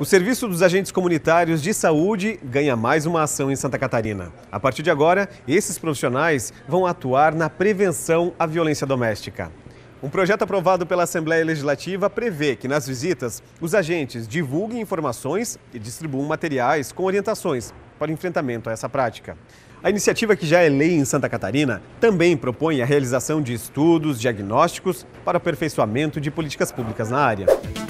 O Serviço dos Agentes Comunitários de Saúde ganha mais uma ação em Santa Catarina. A partir de agora, esses profissionais vão atuar na prevenção à violência doméstica. Um projeto aprovado pela Assembleia Legislativa prevê que, nas visitas, os agentes divulguem informações e distribuam materiais com orientações para enfrentamento a essa prática. A iniciativa, que já é lei em Santa Catarina, também propõe a realização de estudos diagnósticos para aperfeiçoamento de políticas públicas na área.